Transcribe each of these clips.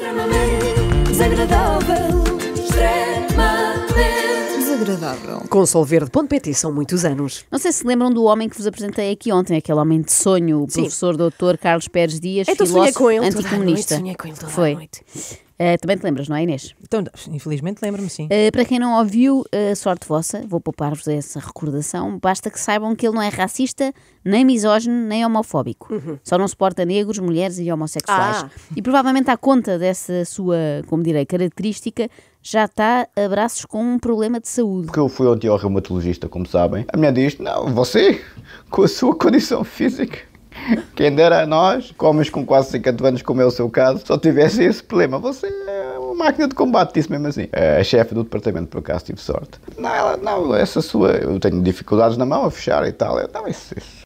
Extremamente desagradável. Extremamente desagradável. Com solverde.pt são muitos anos. Não sei se lembram do homem que vos apresentei aqui ontem, aquele homem de sonho, o Sim. professor doutor Carlos Pérez Dias, então, filósofo anticomunista. Toda a noite, sonhei com ele toda Foi. a noite. Uh, também te lembras, não é, Inês? Então, infelizmente lembro-me, sim. Uh, para quem não ouviu, uh, sorte vossa, vou poupar-vos essa recordação. Basta que saibam que ele não é racista, nem misógino, nem homofóbico. Uhum. Só não suporta negros, mulheres e homossexuais. Ah. E provavelmente à conta dessa sua, como direi, característica, já está a braços com um problema de saúde. Porque eu fui ontem ao reumatologista, como sabem. A minha diz: Não, você, com a sua condição física Quem dera a nós, homens com quase 50 anos, como é o seu caso, só tivesse esse problema. Você é uma máquina de combate, disse mesmo assim. É, a chefe do departamento, por acaso, tive sorte. Não, ela, não, essa sua. Eu tenho dificuldades na mão a fechar e tal. Eu, não, isso, isso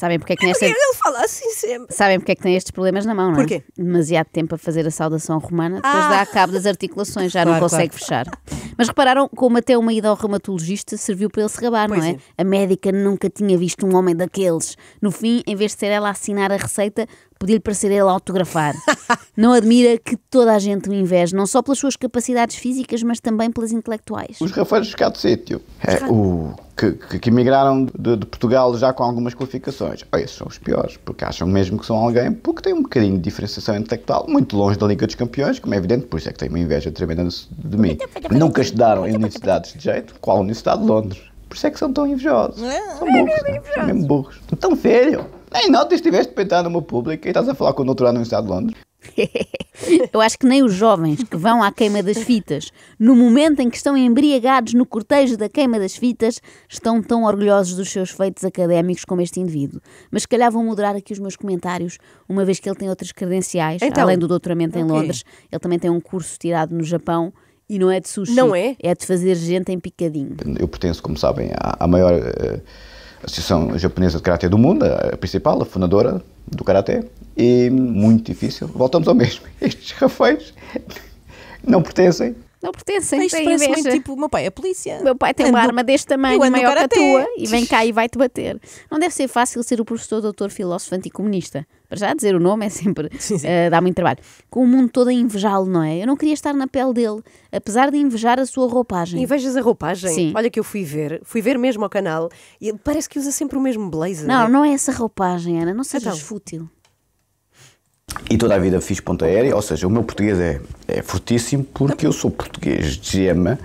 Sabem porque é que nesta... Ele fala assim sempre. Sabem porque é que tem estes problemas na mão, não é? Porquê? Demasiado tempo a fazer a saudação romana, depois ah. dá a cabo das articulações, já claro, não consegue claro. fechar. Mas repararam como até uma ida ao reumatologista serviu para ele se rabar, pois não é? é? A médica nunca tinha visto um homem daqueles. No fim, em vez de ser ela a assinar a receita, podia-lhe parecer ele autografar. não admira que toda a gente o inveje, não só pelas suas capacidades físicas, mas também pelas intelectuais. Os rafeiros de sítio. É, o que, que, emigraram de, de, Portugal já com algumas qualificações. Oh, esses são os piores, porque acham mesmo que são alguém, porque têm um bocadinho de diferenciação intelectual, muito longe da Liga dos Campeões, como é evidente, por isso é que têm uma inveja tremenda de mim. Nunca estudaram em universidades de jeito, qual a Universidade de Londres. Por isso é que são tão invejosos. É, são burros, é são né? mesmo burros. Tão filho, nem notas estiveste peitando uma pública e estás a falar com o doutorado na Universidade de Londres. Eu acho que nem os jovens que vão à queima das fitas, no momento em que estão embriagados no cortejo da queima das fitas, estão tão orgulhosos dos seus feitos académicos como este indivíduo. Mas se calhar vou moderar aqui os meus comentários, uma vez que ele tem outras credenciais, então, além do doutoramento okay. em Londres, ele também tem um curso tirado no Japão. E não é de sushi, não é? é de fazer gente em picadinho. Eu pertenço, como sabem, à, à maior uh Associação Japonesa de Karatê do Mundo, a principal, a fundadora do Karatê, e muito difícil. Voltamos ao mesmo. Estes rafeiros não pertencem. Não pertencem, Isto parece inveja. muito tipo, meu pai é polícia. Meu pai tem ando, uma arma deste tamanho, maior que a tua, e vem cá e vai-te bater. Não deve ser fácil ser o professor, doutor, filósofo anticomunista para já dizer o nome é sempre. Sim, sim. Uh, dá muito trabalho. Com o mundo todo a invejá-lo, não é? Eu não queria estar na pele dele, apesar de invejar a sua roupagem. Invejas a roupagem? Sim. Olha que eu fui ver, fui ver mesmo ao canal e ele parece que usa sempre o mesmo blazer. Não, é? não é essa roupagem, Ana, não sejas então. fútil. E toda a vida fiz ponta aérea, ou seja, o meu português é, é fortíssimo porque eu sou português de gema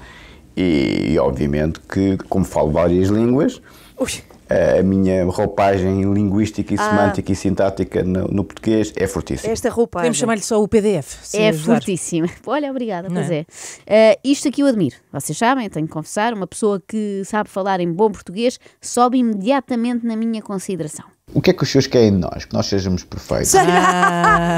e, e obviamente que, como falo várias línguas, Ui a minha roupagem linguística e ah. semântica e sintática no, no, português é fortíssima. Esta roupagem. Podemos chamar-lhe só o PDF. É fortíssima. Olha, obrigada, é? pois é. é. Uh, isto aqui eu admiro. Vocês sabem, tenho que confessar, uma pessoa que sabe falar em bom português sobe imediatamente na minha consideração. O que é que os senhores querem de nós? Que nós sejamos perfeitos. Ah.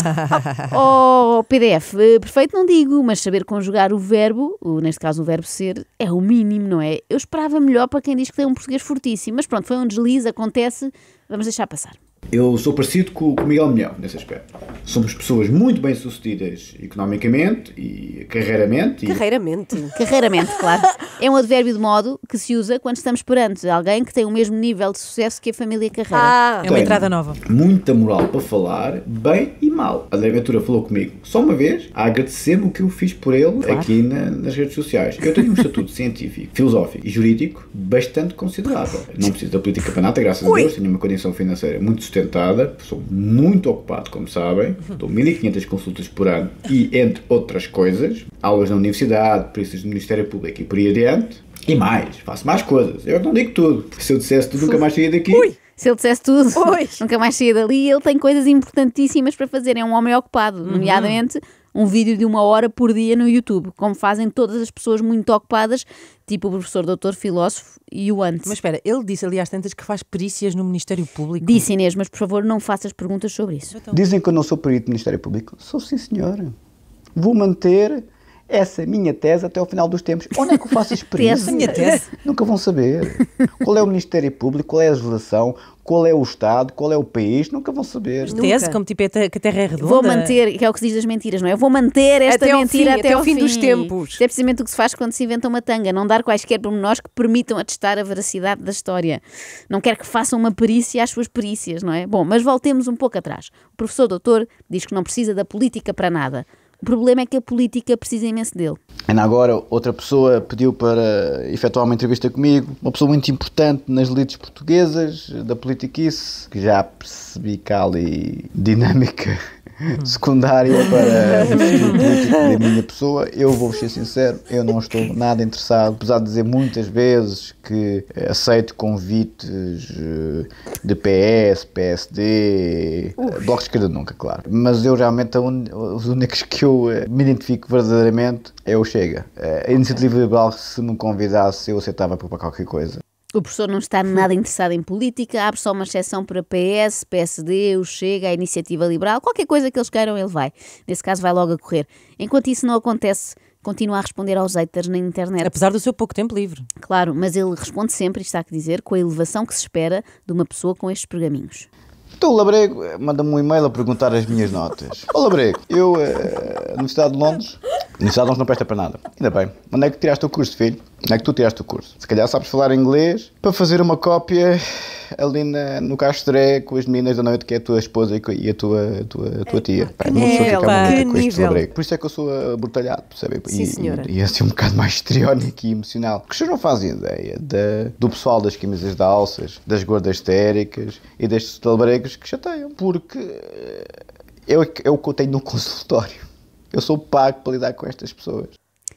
oh, PDF, eh, perfeito não digo, mas saber conjugar o verbo, neste caso o verbo ser, é o mínimo, não é? Eu esperava melhor para quem diz que tem um português fortíssimo, mas pronto, foi um deslize, acontece, vamos deixar passar eu sou parecido com o Miguel Melhão, nesse aspecto. Somos pessoas muito bem-sucedidas economicamente e carreiramente. E... Carreiramente. Carreiramente, claro. É um advérbio de modo que se usa quando estamos perante alguém que tem o mesmo nível de sucesso que a família carreira. Ah, é uma entrada nova. Muita moral para falar, bem e mal. A Ventura falou comigo só uma vez a agradecer-me o que eu fiz por ele claro. aqui na, nas redes sociais. Eu tenho um estatuto científico, filosófico e jurídico bastante considerável. Não preciso da política para nada, graças Ui. a Deus. Tenho uma condição financeira muito sustentável sustentada, sou muito ocupado, como sabem, uhum. dou 1500 consultas por ano e, entre outras coisas, aulas na universidade, preços do Ministério Público e por aí adiante, e mais, faço mais coisas. Eu não digo tudo, porque se eu dissesse tudo, nunca mais saía daqui. Ui. Se ele dissesse tudo, nunca mais saía dali. Ele tem coisas importantíssimas para fazer. É um homem ocupado, uhum. nomeadamente um vídeo de uma hora por dia no YouTube, como fazem todas as pessoas muito ocupadas, tipo o professor doutor filósofo e o antes. Mas espera, ele disse, aliás, tantas que faz perícias no Ministério Público. Disse Inês, mas por favor não faças perguntas sobre isso. Dizem que eu não sou perito do Ministério Público. Sou sim, senhora. Vou manter essa minha tese até ao final dos tempos. Onde é que eu faço experiência? minha tese. Nunca vão saber. Qual é o Ministério Público, qual é a legislação, qual é o Estado, qual é o país, nunca vão saber. tese, nunca. como tipo é que a Terra é redonda. Vou manter, que é o que se diz das mentiras, não é? Eu vou manter esta até mentira fim, até, até o fim, fim. dos tempos. Isto é precisamente o que se faz quando se inventa uma tanga, não dar quaisquer pormenores que permitam atestar a veracidade da história. Não quer que façam uma perícia às suas perícias, não é? Bom, mas voltemos um pouco atrás. O professor doutor diz que não precisa da política para nada. O problema é que a política precisa imenso dele. Ainda agora, outra pessoa pediu para efetuar uma entrevista comigo, uma pessoa muito importante nas elites portuguesas, da politiquice, que já percebi que há ali dinâmica secundária para é o futuro político da minha pessoa. Eu vou ser sincero, eu não estou nada interessado, apesar de dizer muitas vezes que eh, aceito convites eh, de PS, PSD, eh, Uf. Bloco de Esquerda nunca, claro. Mas eu realmente, un... os únicos que eu me identifico verdadeiramente é o Chega. A Iniciativa Liberal, se me convidasse, eu aceitava para qualquer coisa. O professor não está nada interessado em política, abre só uma exceção para PS, PSD, o Chega, a Iniciativa Liberal, qualquer coisa que eles queiram, ele vai. Nesse caso, vai logo a correr. Enquanto isso não acontece, continua a responder aos haters na internet. Apesar do seu pouco tempo livre. Claro, mas ele responde sempre, isto há que dizer, com a elevação que se espera de uma pessoa com estes pergaminhos. Então, Labrego eh, manda-me um e-mail a perguntar as minhas notas. Ó, Labrego, eu, eh, a Universidade de Londres, Universidade não presta para nada. Ainda bem. Onde é que tiraste o curso, filho? Onde é que tu tiraste o curso? Se calhar sabes falar inglês para fazer uma cópia ali na, no Castré com as meninas da noite, que é a tua esposa e a tua, a tua, a tua é, tia. Pá, uma pessoa fica com este Por isso é que eu sou abortalhado, percebe E, Sim, e, e assim um bocado mais histriónico e emocional. Porque vocês não fazem ideia do pessoal das camisas de alças, das gordas histéricas e destes celebregos que chateiam. Porque eh, é, é o que eu tenho no consultório eu sou pago para lidar com estas pessoas.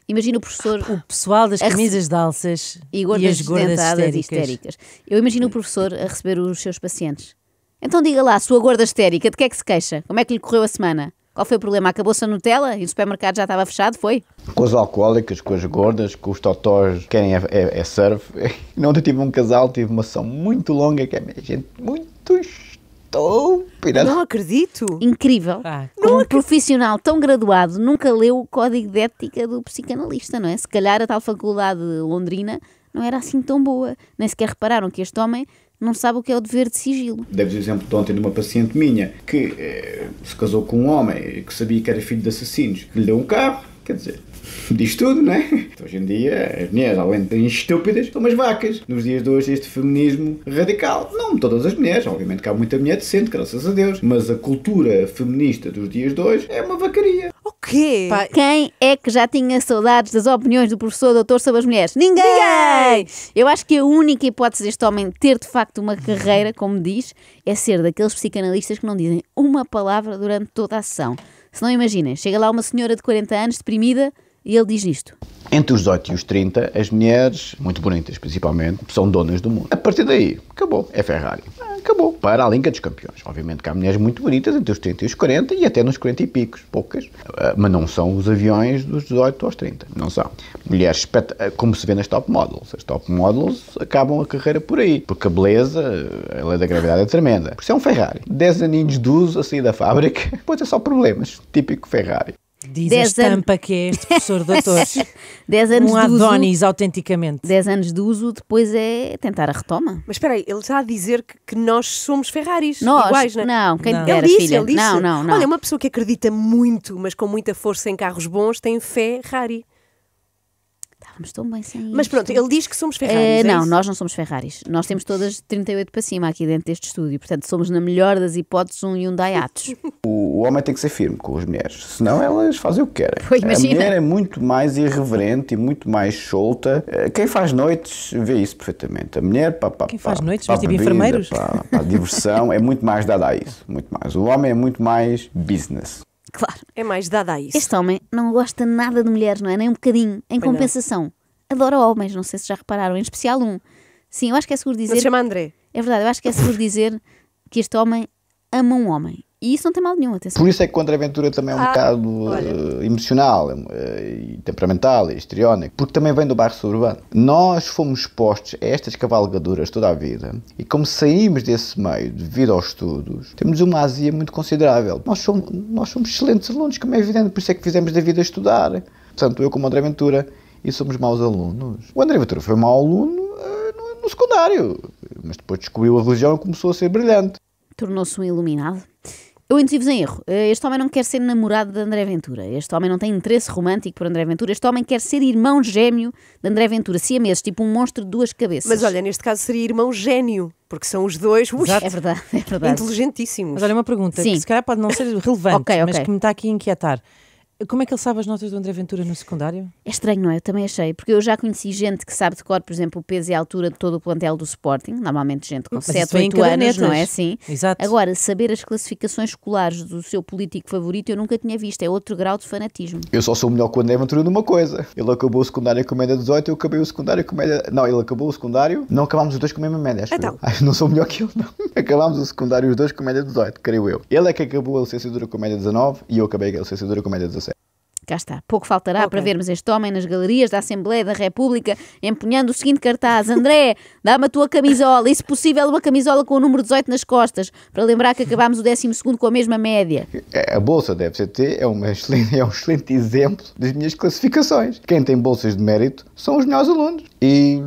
Imagina o professor. O pessoal das camisas de alças e, gordas e as gordas histéricas. histéricas. Eu imagino o professor a receber os seus pacientes. Então diga lá, sua gorda histérica, de que é que se queixa? Como é que lhe correu a semana? Qual foi o problema? Acabou-se a Nutella e o supermercado já estava fechado, foi? Com as alcoólicas, com as gordas, com os totós que querem é, é, é surf. Não tive um casal, tive uma sessão muito longa que é gente muito estúpida. Não acredito! Incrível! Ah, um profissional tão graduado nunca leu o código de ética do psicanalista, não é? Se calhar a tal faculdade londrina não era assim tão boa. Nem sequer repararam que este homem não sabe o que é o dever de sigilo. Deves o exemplo de ontem de uma paciente minha que eh, se casou com um homem que sabia que era filho de assassinos, que lhe deu um carro, quer dizer, diz tudo, né? Então, hoje em dia, as mulheres, além de estúpidas, são umas vacas. Nos dias de hoje, este feminismo radical. Não todas as mulheres, obviamente que há muita mulher decente, graças a Deus, mas a cultura feminista dos dias de hoje é uma vacaria. O quê? Pá, quem é que já tinha saudades das opiniões do professor doutor sobre as mulheres? Ninguém! Ninguém! Eu acho que a única hipótese deste homem ter de facto uma carreira, como diz, é ser daqueles psicanalistas que não dizem uma palavra durante toda a sessão. Se não imaginem, chega lá uma senhora de 40 anos, deprimida, e ele diz isto. Entre os 18 e os 30, as mulheres, muito bonitas principalmente, são donas do mundo. A partir daí, acabou. É Ferrari. Ah, acabou. Para a Liga dos campeões. Obviamente que há mulheres muito bonitas entre os 30 e os 40 e até nos 40 e picos, poucas. Ah, mas não são os aviões dos 18 aos 30. Não são. Mulheres, ah, como se vê nas top models. As top models acabam a carreira por aí. Porque a beleza, a lei é da gravidade é tremenda. Por isso é um Ferrari. 10 aninhos de uso a sair da fábrica, depois é só problemas. Típico Ferrari. Diz dez a estampa an... que é este professor de atores. dez anos um Adonis, uso, autenticamente. 10 anos de uso, depois é tentar a retoma. Mas espera aí, ele está a dizer que, que nós somos Ferraris nós, iguais, não é? Não, quem não. ele disse, filha. Ele disse. Não, não, não. Olha, uma pessoa que acredita muito, mas com muita força em carros bons, tem Ferrari. Estávamos tão bem sem Mas pronto, ele diz que somos Ferraris. Uh, não, é nós não somos Ferraris. Nós temos todas 38 para cima aqui dentro deste estúdio. Portanto, somos, na melhor das hipóteses, um Hyundai Atos. o, homem tem que ser firme com as mulheres, senão elas fazem o que querem. a mulher é muito mais irreverente e muito mais solta. Eh, quem faz noites vê isso perfeitamente. A mulher, pá, Quem pá, faz noites, pá, tipo enfermeiros? para diversão, é muito mais dada a isso. Muito mais. O homem é muito mais business. Claro. É mais dada a isso. Este homem não gosta nada de mulheres, não é? Nem um bocadinho. Em compensação, não. adora homens, não sei se já repararam, em especial um. Sim, eu acho que é seguro dizer. Não se chama André. É verdade, eu acho que é seguro dizer que este homem ama um homem. E isso não tem mal nenhum, atenção. Por isso é que Aventura também é um ah, bocado eh, emocional, é eh, e temperamental, e é histriónico, porque também vem do bairro suburbano. Nós fomos expostos a estas cavalgaduras toda a vida e como saímos desse meio devido aos estudos, temos uma azia muito considerável. Nós somos, nós somos excelentes alunos, como é evidente, por isso é que fizemos da vida estudar. Portanto, eu como André Ventura e somos maus alunos. O André Ventura foi mau aluno eh, no, no secundário, mas depois descobriu a religião e começou a ser brilhante. Tornou-se um iluminado? Eu entendi vos em erro. Eh, este homem não quer ser namorado de André Ventura. Este homem não tem interesse romântico por André Ventura. Este homem quer ser irmão gêmeo de André Ventura, mesmo, tipo um monstro de duas cabeças. Mas olha, neste caso seria irmão gênio, porque são os dois ui, Exato. É verdade, é verdade. inteligentíssimos. Mas olha, uma pergunta Sim. que se calhar pode não ser relevante, mas que me está aqui a inquietar. Como é que ele sabe as notas do André Ventura no secundário? É estranho, não é? Eu também achei, porque eu já conheci gente que sabe de cor, por exemplo, o peso e a altura de todo o plantel do Sporting, normalmente gente com Mas 7, 8 anos, não é assim? Exato. Agora, saber as classificações escolares do seu político favorito eu nunca tinha visto, é outro grau de fanatismo. Eu só sou melhor que o André Ventura numa coisa. Ele acabou o secundário com média 18, eu acabei o secundário com média... Não, ele acabou o secundário, não acabámos os dois com a mesma média, acho então. eu. não sou melhor que ele, não. Acabámos o secundário os dois com média 18, creio eu. Ele é que acabou a licenciatura com média 19 e eu acabei a licenciatura com média 16. Cá está. Pouco faltará okay. para vermos este homem nas galerias da Assembleia da República empunhando o seguinte cartaz: André, dá-me a tua camisola e, se possível, uma camisola com o número 18 nas costas, para lembrar que acabámos o 12 com a mesma média. É, a bolsa da FCT é, uma excelente, é um excelente exemplo das minhas classificações. Quem tem bolsas de mérito são os melhores alunos. E,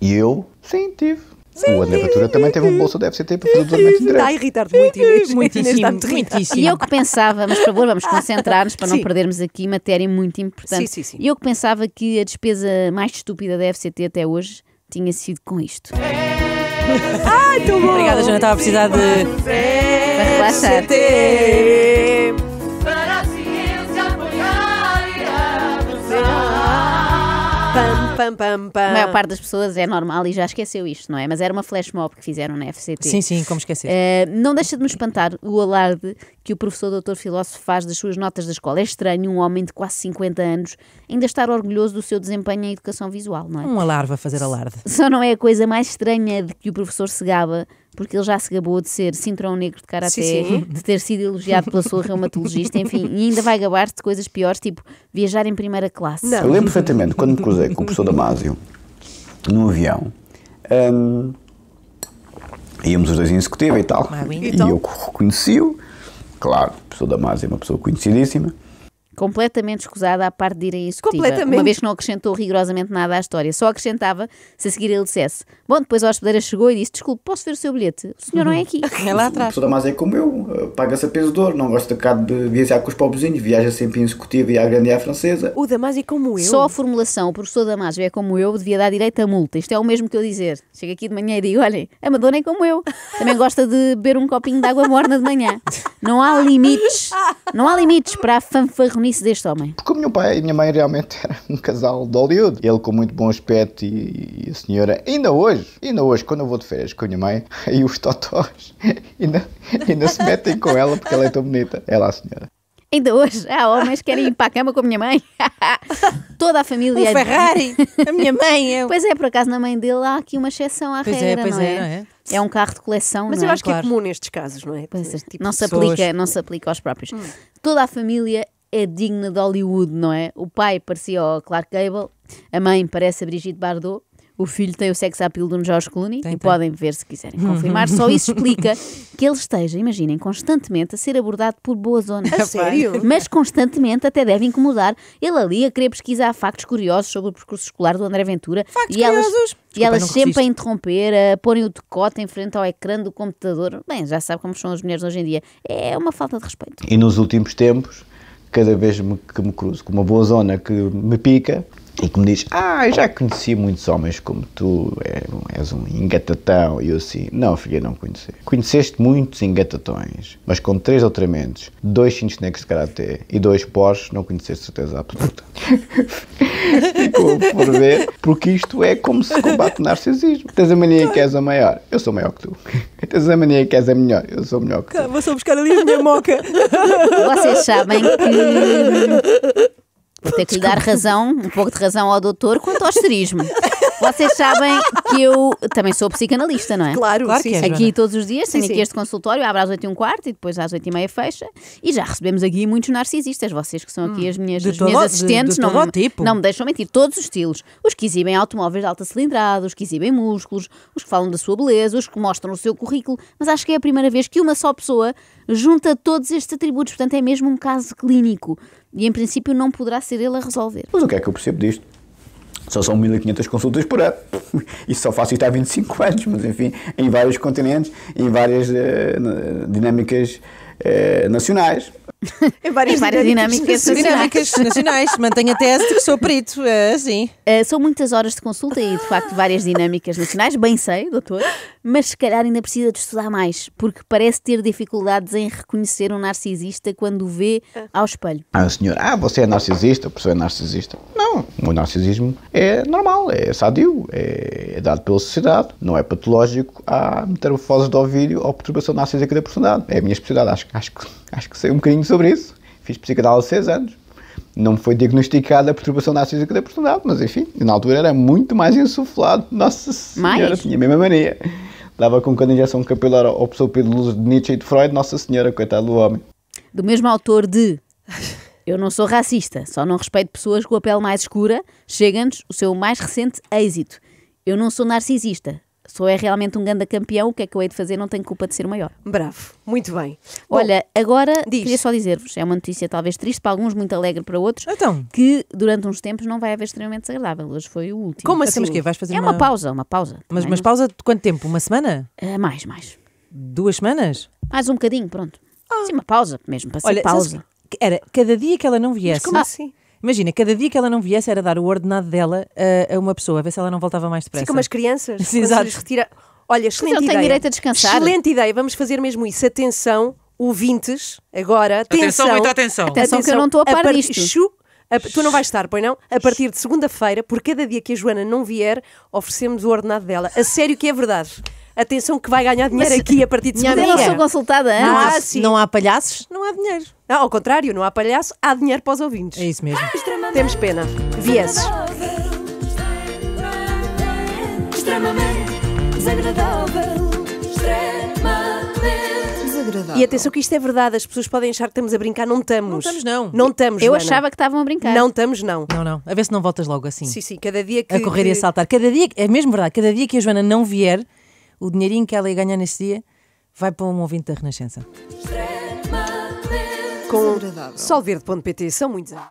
e eu, sim, tive. Sim. O André Ventura também teve um bolso deve ser tempo para fazer Está a irritar-te muito, Inês. Muito, Inês muitíssimo. E eu que pensava, mas por favor, vamos concentrar-nos para não perdermos aqui matéria muito importante. Sim, sim, sim. E eu que pensava que a despesa mais estúpida da FCT até hoje tinha sido com isto. Ai, ah, tão bom! Obrigada, Joana. Estava a precisar de. Para relaxar. Pam, ah. pam, pam, pam. A maior parte das pessoas é normal e já esqueceu isto, não é? Mas era uma flash mob que fizeram na FCT. Sim, sim, como esquecer. Eh, não deixa de me espantar o alarde que o professor doutor filósofo faz das suas notas da escola. É estranho um homem de quase 50 anos ainda estar orgulhoso do seu desempenho em educação visual, não é? Um a fazer alarde. Só não é a coisa mais estranha de que o professor se gaba porque ele já se gabou de ser cinturão negro de karaté, de ter sido elogiado pela sua reumatologista, enfim, e ainda vai gabar-se de coisas piores, tipo viajar em primeira classe. Não. Eu lembro perfeitamente quando me cruzei com o professor Damásio num avião. Um, íamos os dois em executiva e tal. E eu então? reconheci-o, claro, o professor Damásio é uma pessoa conhecidíssima. Completamente escusada à parte de ir a Completamente. uma vez que não acrescentou rigorosamente nada à história. Só acrescentava se a seguir ele dissesse: Bom, depois a hospedeira chegou e disse: Desculpe, posso ver o seu bilhete? O senhor uhum. não é aqui. É lá atrás. Toda mais é como eu, eh, paga-se a peso de ouro, não gosta de cá de viajar com os pobrezinhos, viaja sempre em executiva e à grande e à francesa. O Damasio é como eu. Só a formulação, o professor Damasio é como eu, devia dar direito à multa. Isto é o mesmo que eu dizer. Chego aqui de manhã e digo: Olhem, a Madonna é como eu. Também gosta de beber um copinho de água morna de manhã. Não há limites, não há limites para a fanfarronia nisso deste homem? Porque o meu pai e a minha mãe realmente eram um casal de Hollywood. Ele com muito bom aspecto e, e a senhora, ainda hoje, ainda hoje, quando eu vou de férias com a minha mãe, aí os totós ainda, ainda se metem com ela porque ela é tão bonita. É lá a senhora. Ainda hoje há homens que querem ir para a cama com a minha mãe. Toda a família. O é Ferrari, a minha mãe. Eu... Pois é, por acaso na mãe dele há aqui uma exceção à pois é, regra, é, pois não, é, é? não é? É um carro de coleção, Mas eu é? acho claro. que é comum nestes casos, não é? Pois é. Tipo não, se aplica, não se aplica aos próprios. Hum. Toda a família é digna de Hollywood, não é? O pai parecia o Clark Gable, a mãe parece a Brigitte Bardot. O filho tem o sex appeal de um George Clooney tem, e tem. podem ver se quiserem confirmar. Só isso explica que ele esteja, imaginem, constantemente a ser abordado por boas zona. É a sério? Mas constantemente até deve incomodar ele ali a querer pesquisar factos curiosos sobre o percurso escolar do André Ventura. Factos e Elas, e elas sempre a interromper, a porem o decote em frente ao ecrã do computador. Bem, já sabe como são as mulheres hoje em dia. É uma falta de respeito. E nos últimos tempos cada vez que me cruzo com uma boa zona que me pica e que me diz: Ah, já conheci muitos homens como tu, é, és um engatatão. E eu assim: Não, filha, não conheci. Conheceste muitos engatatões, mas com três alteramentos dois negros de karatê e dois Porsche, não conheceste certeza absoluta. Ficou por ver, porque isto é como se combate o narcisismo. Tens a mania que és a maior. Eu sou maior que tu. Tens a mania que és a melhor, eu sou melhor que tu. Vou só buscar ali a minha moca. Vocês sabem que. Vou ter que lhe dar razão, um pouco de razão ao doutor quanto ao asterismo. Vocês sabem que eu também sou psicanalista, não é? Claro, claro sim, que é, Aqui todos os dias, tenho sim, aqui sim. este consultório, abro às 8 e um quarto e depois às 8 e meia fecha. E já recebemos aqui muitos narcisistas, vocês que são aqui hum. as minhas, de as todo, minhas assistentes. De, de não, me, tipo. não me deixam mentir, todos os estilos. Os que exibem automóveis de alta cilindrada, os que exibem músculos, os que falam da sua beleza, os que mostram o seu currículo. Mas acho que é a primeira vez que uma só pessoa junta todos estes atributos. Portanto, é mesmo um caso clínico. E em princípio não poderá ser ele a resolver. Mas o que é que eu percebo disto? Só são 1500 consultas por ano. E só faço isto há 25 anos, mas enfim, em vários continentes, em várias uh, dinâmicas uh, nacionais. em várias, em várias dinâmicas, dinâmicas nacionais. Mantenha a tese que sou perito, é, sim. Uh, eh, são muitas horas de consulta e, de facto, várias dinâmicas nacionais, bem sei, doutor, mas se calhar ainda precisa de estudar mais, porque parece ter dificuldades em reconhecer um narcisista quando o vê ao espelho. Ah, senhor, ah, você é narcisista, a pessoa é narcisista. Não, o narcisismo é normal, é sadio, é, é dado pela sociedade, não é patológico, há metamorfose do ouvido ou perturbação narcísica da personalidade. É a minha especialidade, acho, acho, acho que sei um bocadinho sobre isso. Fiz psicanálise há 6 anos. Não me foi diagnosticada a perturbação narcísica da personalidade, mas enfim, na altura era muito mais insuflado. Nossa Senhora, mais? tinha a mesma mania. Dava com cada injeção capilar ao pessoal de luz de Nietzsche e de Freud, Nossa Senhora, coitado do homem. Do mesmo autor de Eu não sou racista, só não respeito pessoas com a pele mais escura, chega-nos o seu mais recente êxito. Eu não sou narcisista, sou é realmente um grande campeão, o que é que eu hei de fazer? Não tenho culpa de ser o maior. Bravo, muito bem. Olha, Bom, agora diz. queria só dizer-vos, é uma notícia talvez triste para alguns, muito alegre para outros, então. que durante uns tempos não vai haver extremamente desagradável. Hoje foi o último. Como então, assim? Mas Vais fazer é uma... uma... pausa, uma pausa. Mas, mas pausa de quanto tempo? Uma semana? Uh, mais, mais. Duas semanas? Mais um bocadinho, pronto. Ah. Sim, uma pausa mesmo, para ser Olha, pausa. Era cada dia que ela não viesse. Mas como ah. assim? Imagina, cada dia que ela não viesse era dar o ordenado dela a, a uma pessoa, a ver se ela não voltava mais depressa. Sim, como as crianças. Sim, exato. Retira... Olha, excelente não ideia. Não tem direito a descansar. Excelente ideia, vamos fazer mesmo isso. Atenção, ouvintes, agora. Atenção, atenção muita atenção. atenção. Atenção que eu não estou a par a A, tu não vais estar, pois não? A partir de segunda-feira, por cada dia que a Joana não vier, oferecemos o ordenado dela. A sério que é verdade atenção que vai ganhar dinheiro Mas, aqui a partir de segunda. Eu não sou consultada antes. Não há, assim. não há palhaços? Não há dinheiro. Não, ao contrário, não há palhaço, há dinheiro para os ouvintes. É isso mesmo. Temos pena. Vieses. Extremamente desagradável. E atenção que isto é verdade, as pessoas podem achar que estamos a brincar, não estamos. Não estamos, não. Não estamos, Eu Joana. achava que estavam a brincar. Não estamos, não. Não, não. A ver se não voltas logo assim. Sim, sim, cada dia que... A correr e a saltar. Cada dia, é mesmo verdade, cada dia que a Joana não vier, o dinheirinho que ela ia ganhar neste dia vai para um ouvinte da Renascença. Com solverde.pt são muitos anos.